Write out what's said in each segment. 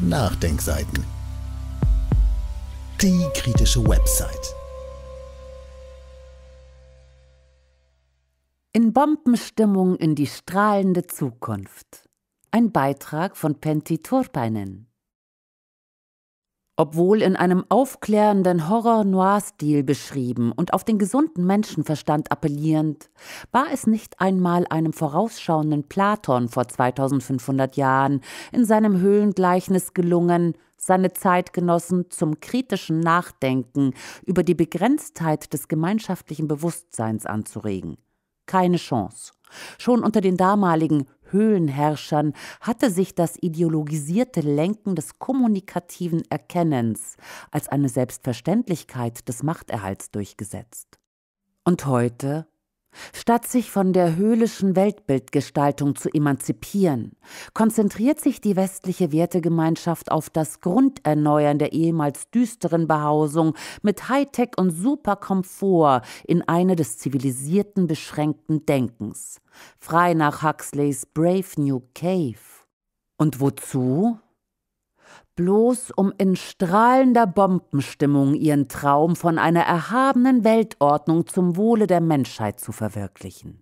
Nachdenkseiten. Die kritische Website. In Bombenstimmung in die strahlende Zukunft. Ein Beitrag von Penti Turpainen. Obwohl in einem aufklärenden Horror-Noir-Stil beschrieben und auf den gesunden Menschenverstand appellierend, war es nicht einmal einem vorausschauenden Platon vor 2500 Jahren in seinem Höhlengleichnis gelungen, seine Zeitgenossen zum kritischen Nachdenken über die Begrenztheit des gemeinschaftlichen Bewusstseins anzuregen. Keine Chance. Schon unter den damaligen Höhlenherrschern hatte sich das ideologisierte Lenken des kommunikativen Erkennens als eine Selbstverständlichkeit des Machterhalts durchgesetzt. Und heute Statt sich von der höhlischen Weltbildgestaltung zu emanzipieren, konzentriert sich die westliche Wertegemeinschaft auf das Grunderneuern der ehemals düsteren Behausung mit Hightech und Superkomfort in eine des zivilisierten beschränkten Denkens. Frei nach Huxleys Brave New Cave. Und wozu? bloß um in strahlender Bombenstimmung ihren Traum von einer erhabenen Weltordnung zum Wohle der Menschheit zu verwirklichen.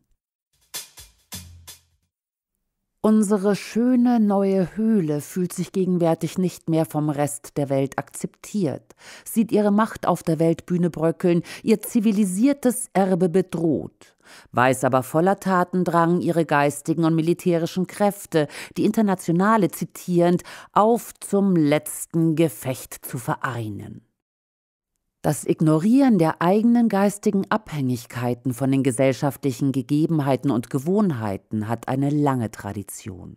Unsere schöne neue Höhle fühlt sich gegenwärtig nicht mehr vom Rest der Welt akzeptiert, sieht ihre Macht auf der Weltbühne bröckeln, ihr zivilisiertes Erbe bedroht weiß aber voller Tatendrang ihre geistigen und militärischen Kräfte, die Internationale zitierend, auf zum letzten Gefecht zu vereinen. Das Ignorieren der eigenen geistigen Abhängigkeiten von den gesellschaftlichen Gegebenheiten und Gewohnheiten hat eine lange Tradition.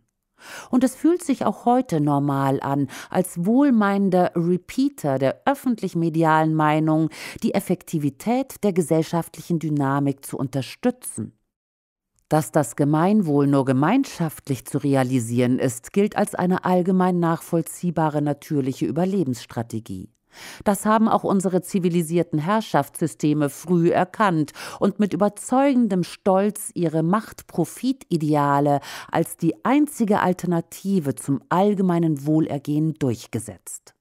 Und es fühlt sich auch heute normal an, als wohlmeinender Repeater der öffentlich-medialen Meinung die Effektivität der gesellschaftlichen Dynamik zu unterstützen. Dass das Gemeinwohl nur gemeinschaftlich zu realisieren ist, gilt als eine allgemein nachvollziehbare natürliche Überlebensstrategie. Das haben auch unsere zivilisierten Herrschaftssysteme früh erkannt und mit überzeugendem Stolz ihre Macht-Profit-Ideale als die einzige Alternative zum allgemeinen Wohlergehen durchgesetzt.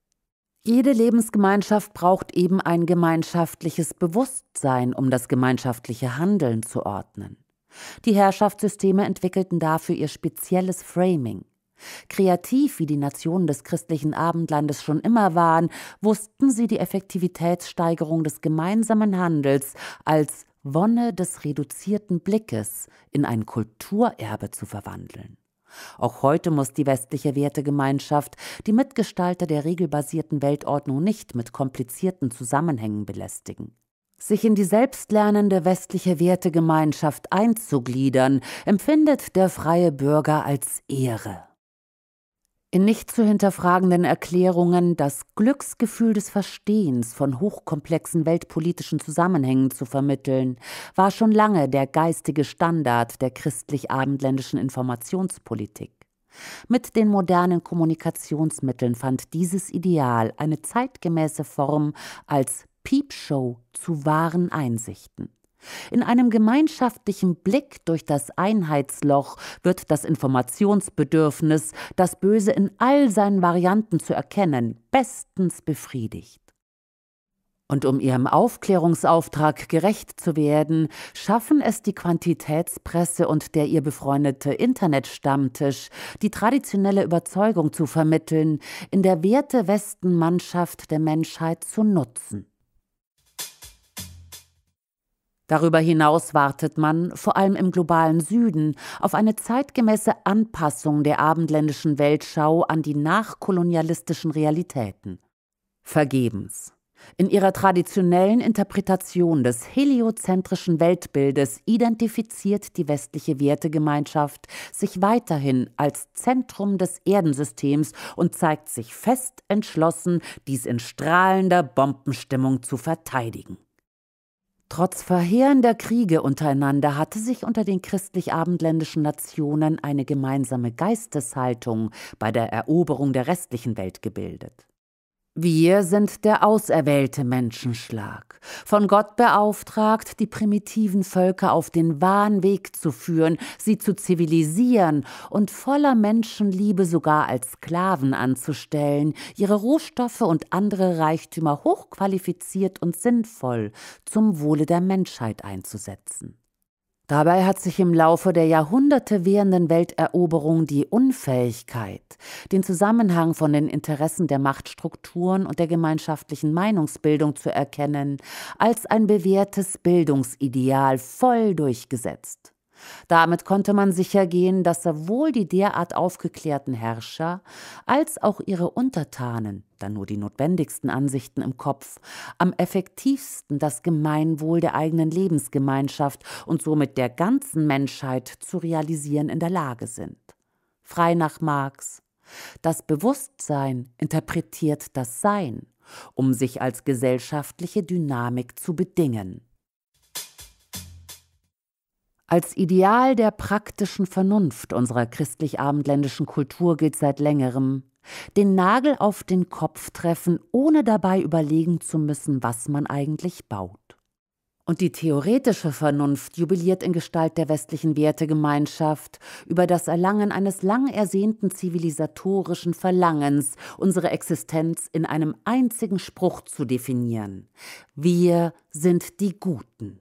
Jede Lebensgemeinschaft braucht eben ein gemeinschaftliches Bewusstsein, um das gemeinschaftliche Handeln zu ordnen. Die Herrschaftssysteme entwickelten dafür ihr spezielles Framing. Kreativ wie die Nationen des christlichen Abendlandes schon immer waren, wussten sie die Effektivitätssteigerung des gemeinsamen Handels als Wonne des reduzierten Blickes in ein Kulturerbe zu verwandeln. Auch heute muss die westliche Wertegemeinschaft die Mitgestalter der regelbasierten Weltordnung nicht mit komplizierten Zusammenhängen belästigen. Sich in die selbstlernende westliche Wertegemeinschaft einzugliedern, empfindet der freie Bürger als Ehre. In nicht zu hinterfragenden Erklärungen das Glücksgefühl des Verstehens von hochkomplexen weltpolitischen Zusammenhängen zu vermitteln, war schon lange der geistige Standard der christlich-abendländischen Informationspolitik. Mit den modernen Kommunikationsmitteln fand dieses Ideal eine zeitgemäße Form als Peepshow zu wahren Einsichten. In einem gemeinschaftlichen Blick durch das Einheitsloch wird das Informationsbedürfnis, das Böse in all seinen Varianten zu erkennen, bestens befriedigt. Und um ihrem Aufklärungsauftrag gerecht zu werden, schaffen es die Quantitätspresse und der ihr befreundete Internetstammtisch, die traditionelle Überzeugung zu vermitteln, in der Werte Westen-Mannschaft der Menschheit zu nutzen. Darüber hinaus wartet man, vor allem im globalen Süden, auf eine zeitgemäße Anpassung der abendländischen Weltschau an die nachkolonialistischen Realitäten. Vergebens. In ihrer traditionellen Interpretation des heliozentrischen Weltbildes identifiziert die westliche Wertegemeinschaft sich weiterhin als Zentrum des Erdensystems und zeigt sich fest entschlossen, dies in strahlender Bombenstimmung zu verteidigen. Trotz verheerender Kriege untereinander hatte sich unter den christlich-abendländischen Nationen eine gemeinsame Geisteshaltung bei der Eroberung der restlichen Welt gebildet. Wir sind der auserwählte Menschenschlag, von Gott beauftragt, die primitiven Völker auf den wahren Weg zu führen, sie zu zivilisieren und voller Menschenliebe sogar als Sklaven anzustellen, ihre Rohstoffe und andere Reichtümer hochqualifiziert und sinnvoll zum Wohle der Menschheit einzusetzen. Dabei hat sich im Laufe der Jahrhunderte währenden Welteroberung die Unfähigkeit, den Zusammenhang von den Interessen der Machtstrukturen und der gemeinschaftlichen Meinungsbildung zu erkennen, als ein bewährtes Bildungsideal voll durchgesetzt. Damit konnte man sichergehen, dass sowohl die derart aufgeklärten Herrscher als auch ihre Untertanen, dann nur die notwendigsten Ansichten im Kopf, am effektivsten das Gemeinwohl der eigenen Lebensgemeinschaft und somit der ganzen Menschheit zu realisieren in der Lage sind. Frei nach Marx. Das Bewusstsein interpretiert das Sein, um sich als gesellschaftliche Dynamik zu bedingen. Als Ideal der praktischen Vernunft unserer christlich-abendländischen Kultur gilt seit längerem den Nagel auf den Kopf treffen, ohne dabei überlegen zu müssen, was man eigentlich baut. Und die theoretische Vernunft jubiliert in Gestalt der westlichen Wertegemeinschaft über das Erlangen eines lang ersehnten zivilisatorischen Verlangens, unsere Existenz in einem einzigen Spruch zu definieren. Wir sind die Guten.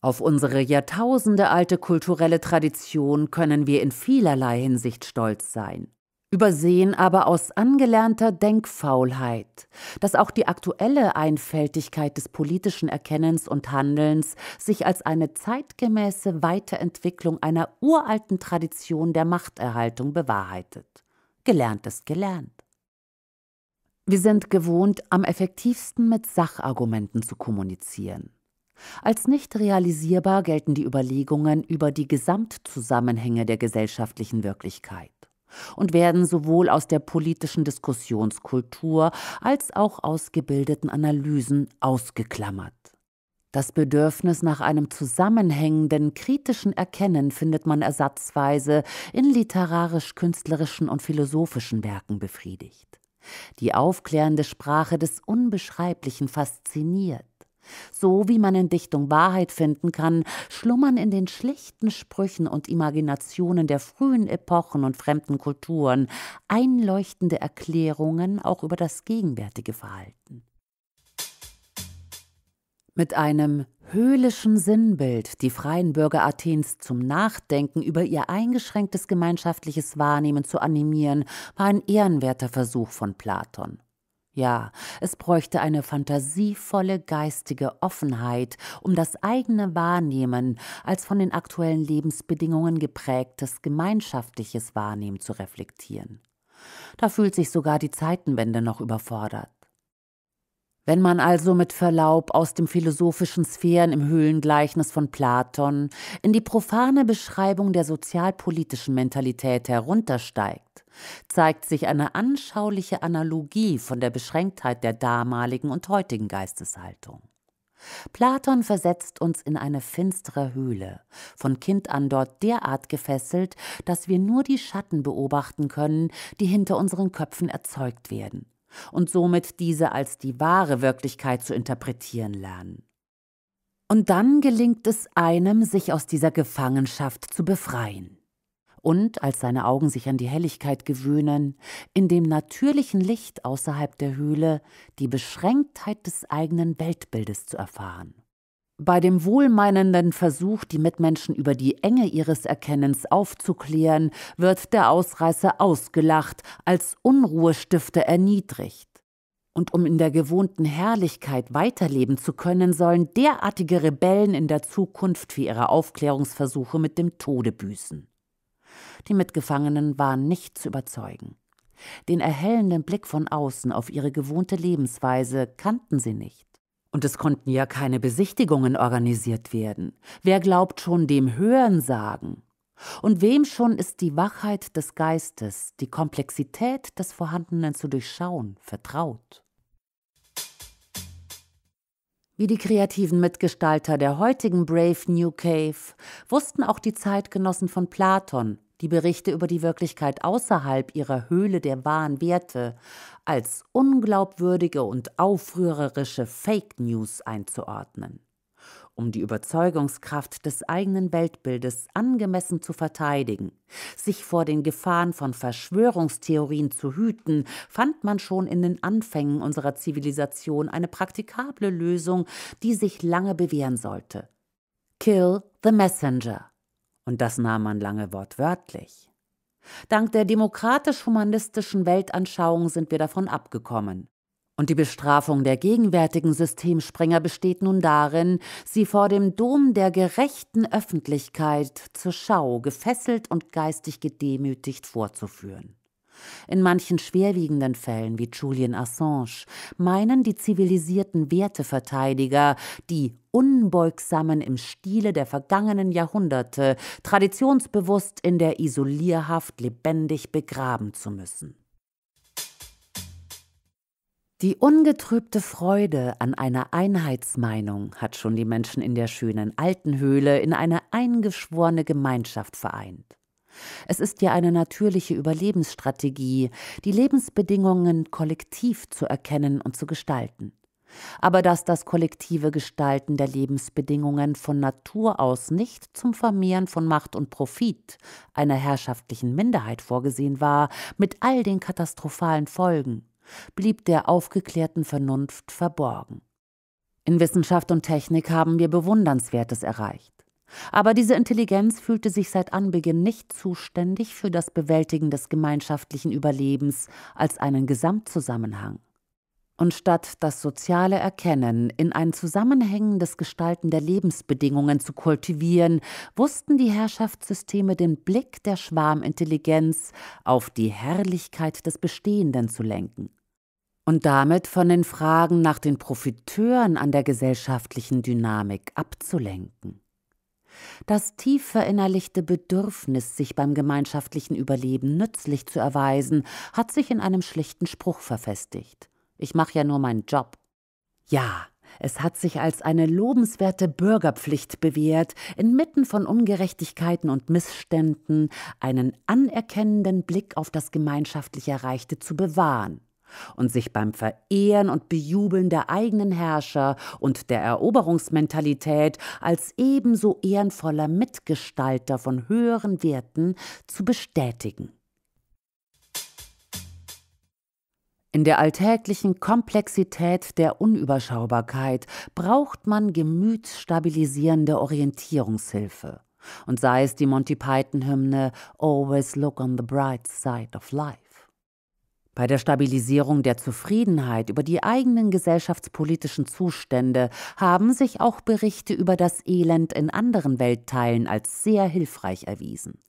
Auf unsere jahrtausendealte kulturelle Tradition können wir in vielerlei Hinsicht stolz sein, übersehen aber aus angelernter Denkfaulheit, dass auch die aktuelle Einfältigkeit des politischen Erkennens und Handelns sich als eine zeitgemäße Weiterentwicklung einer uralten Tradition der Machterhaltung bewahrheitet. Gelernt ist gelernt. Wir sind gewohnt, am effektivsten mit Sachargumenten zu kommunizieren. Als nicht realisierbar gelten die Überlegungen über die Gesamtzusammenhänge der gesellschaftlichen Wirklichkeit und werden sowohl aus der politischen Diskussionskultur als auch aus gebildeten Analysen ausgeklammert. Das Bedürfnis nach einem zusammenhängenden, kritischen Erkennen findet man ersatzweise in literarisch-künstlerischen und philosophischen Werken befriedigt. Die aufklärende Sprache des Unbeschreiblichen fasziniert. So wie man in Dichtung Wahrheit finden kann, schlummern in den schlichten Sprüchen und Imaginationen der frühen Epochen und fremden Kulturen einleuchtende Erklärungen auch über das gegenwärtige Verhalten. Mit einem höhlischen Sinnbild die freien Bürger Athens zum Nachdenken über ihr eingeschränktes gemeinschaftliches Wahrnehmen zu animieren, war ein ehrenwerter Versuch von Platon. Ja, es bräuchte eine fantasievolle geistige Offenheit, um das eigene Wahrnehmen als von den aktuellen Lebensbedingungen geprägtes gemeinschaftliches Wahrnehmen zu reflektieren. Da fühlt sich sogar die Zeitenwende noch überfordert. Wenn man also mit Verlaub aus dem philosophischen Sphären im Höhlengleichnis von Platon in die profane Beschreibung der sozialpolitischen Mentalität heruntersteigt, zeigt sich eine anschauliche Analogie von der Beschränktheit der damaligen und heutigen Geisteshaltung. Platon versetzt uns in eine finstere Höhle, von Kind an dort derart gefesselt, dass wir nur die Schatten beobachten können, die hinter unseren Köpfen erzeugt werden und somit diese als die wahre Wirklichkeit zu interpretieren lernen. Und dann gelingt es einem, sich aus dieser Gefangenschaft zu befreien. Und als seine Augen sich an die Helligkeit gewöhnen, in dem natürlichen Licht außerhalb der Höhle die Beschränktheit des eigenen Weltbildes zu erfahren. Bei dem wohlmeinenden Versuch, die Mitmenschen über die Enge ihres Erkennens aufzuklären, wird der Ausreißer ausgelacht, als Unruhestifter erniedrigt. Und um in der gewohnten Herrlichkeit weiterleben zu können, sollen derartige Rebellen in der Zukunft für ihre Aufklärungsversuche mit dem Tode büßen. Die Mitgefangenen waren nicht zu überzeugen. Den erhellenden Blick von außen auf ihre gewohnte Lebensweise kannten sie nicht. Und es konnten ja keine Besichtigungen organisiert werden. Wer glaubt schon dem Hörensagen? Und wem schon ist die Wachheit des Geistes, die Komplexität des Vorhandenen zu durchschauen, vertraut? Wie die kreativen Mitgestalter der heutigen Brave New Cave wussten auch die Zeitgenossen von Platon, die Berichte über die Wirklichkeit außerhalb ihrer Höhle der wahren Werte als unglaubwürdige und aufrührerische Fake News einzuordnen. Um die Überzeugungskraft des eigenen Weltbildes angemessen zu verteidigen, sich vor den Gefahren von Verschwörungstheorien zu hüten, fand man schon in den Anfängen unserer Zivilisation eine praktikable Lösung, die sich lange bewähren sollte. Kill the Messenger. Und das nahm man lange wortwörtlich. Dank der demokratisch-humanistischen Weltanschauung sind wir davon abgekommen. Und die Bestrafung der gegenwärtigen Systemsprenger besteht nun darin, sie vor dem Dom der gerechten Öffentlichkeit zur Schau gefesselt und geistig gedemütigt vorzuführen. In manchen schwerwiegenden Fällen wie Julian Assange meinen die zivilisierten Werteverteidiger, die Unbeugsamen im Stile der vergangenen Jahrhunderte, traditionsbewusst in der Isolierhaft lebendig begraben zu müssen. Die ungetrübte Freude an einer Einheitsmeinung hat schon die Menschen in der schönen alten Höhle in eine eingeschworene Gemeinschaft vereint. Es ist ja eine natürliche Überlebensstrategie, die Lebensbedingungen kollektiv zu erkennen und zu gestalten. Aber dass das kollektive Gestalten der Lebensbedingungen von Natur aus nicht zum Vermehren von Macht und Profit einer herrschaftlichen Minderheit vorgesehen war, mit all den katastrophalen Folgen, blieb der aufgeklärten Vernunft verborgen. In Wissenschaft und Technik haben wir Bewundernswertes erreicht. Aber diese Intelligenz fühlte sich seit Anbeginn nicht zuständig für das Bewältigen des gemeinschaftlichen Überlebens als einen Gesamtzusammenhang. Und statt das soziale Erkennen in ein zusammenhängendes Gestalten der Lebensbedingungen zu kultivieren, wussten die Herrschaftssysteme den Blick der Schwarmintelligenz auf die Herrlichkeit des Bestehenden zu lenken und damit von den Fragen nach den Profiteuren an der gesellschaftlichen Dynamik abzulenken. Das tief verinnerlichte Bedürfnis, sich beim gemeinschaftlichen Überleben nützlich zu erweisen, hat sich in einem schlichten Spruch verfestigt. Ich mache ja nur meinen Job. Ja, es hat sich als eine lobenswerte Bürgerpflicht bewährt, inmitten von Ungerechtigkeiten und Missständen einen anerkennenden Blick auf das gemeinschaftlich Erreichte zu bewahren und sich beim Verehren und Bejubeln der eigenen Herrscher und der Eroberungsmentalität als ebenso ehrenvoller Mitgestalter von höheren Werten zu bestätigen. In der alltäglichen Komplexität der Unüberschaubarkeit braucht man gemütsstabilisierende Orientierungshilfe. Und sei es die Monty Python-Hymne Always Look on the Bright Side of Life. Bei der Stabilisierung der Zufriedenheit über die eigenen gesellschaftspolitischen Zustände haben sich auch Berichte über das Elend in anderen Weltteilen als sehr hilfreich erwiesen.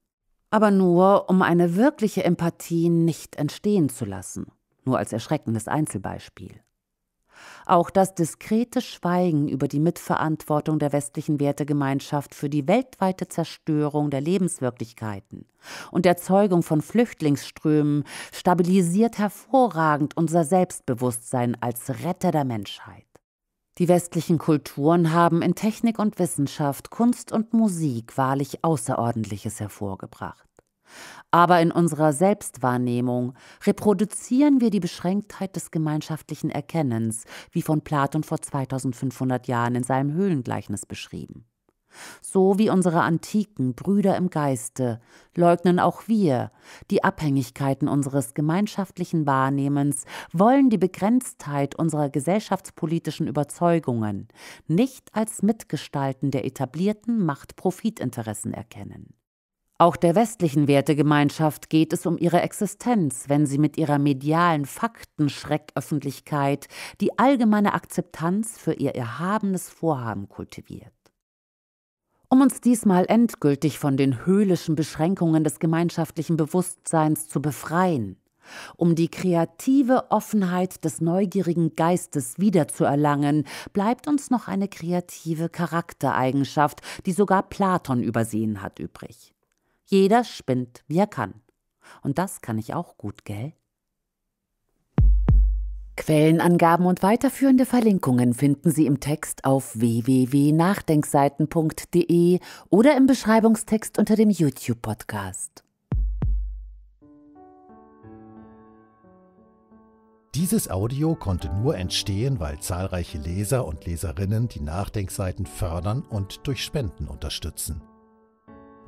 Aber nur, um eine wirkliche Empathie nicht entstehen zu lassen. Nur als erschreckendes Einzelbeispiel. Auch das diskrete Schweigen über die Mitverantwortung der westlichen Wertegemeinschaft für die weltweite Zerstörung der Lebenswirklichkeiten und Erzeugung von Flüchtlingsströmen stabilisiert hervorragend unser Selbstbewusstsein als Retter der Menschheit. Die westlichen Kulturen haben in Technik und Wissenschaft, Kunst und Musik wahrlich Außerordentliches hervorgebracht. Aber in unserer Selbstwahrnehmung reproduzieren wir die Beschränktheit des gemeinschaftlichen Erkennens, wie von Platon vor 2500 Jahren in seinem Höhlengleichnis beschrieben. So wie unsere antiken Brüder im Geiste leugnen auch wir die Abhängigkeiten unseres gemeinschaftlichen Wahrnehmens, wollen die Begrenztheit unserer gesellschaftspolitischen Überzeugungen nicht als Mitgestalten der etablierten Machtprofitinteressen erkennen. Auch der westlichen Wertegemeinschaft geht es um ihre Existenz, wenn sie mit ihrer medialen Faktenschrecköffentlichkeit die allgemeine Akzeptanz für ihr erhabenes Vorhaben kultiviert. Um uns diesmal endgültig von den höhlischen Beschränkungen des gemeinschaftlichen Bewusstseins zu befreien, um die kreative Offenheit des neugierigen Geistes wiederzuerlangen, bleibt uns noch eine kreative Charaktereigenschaft, die sogar Platon übersehen hat, übrig. Jeder spinnt, wie er kann. Und das kann ich auch gut, gell? Quellenangaben und weiterführende Verlinkungen finden Sie im Text auf www.nachdenkseiten.de oder im Beschreibungstext unter dem YouTube-Podcast. Dieses Audio konnte nur entstehen, weil zahlreiche Leser und Leserinnen die Nachdenkseiten fördern und durch Spenden unterstützen.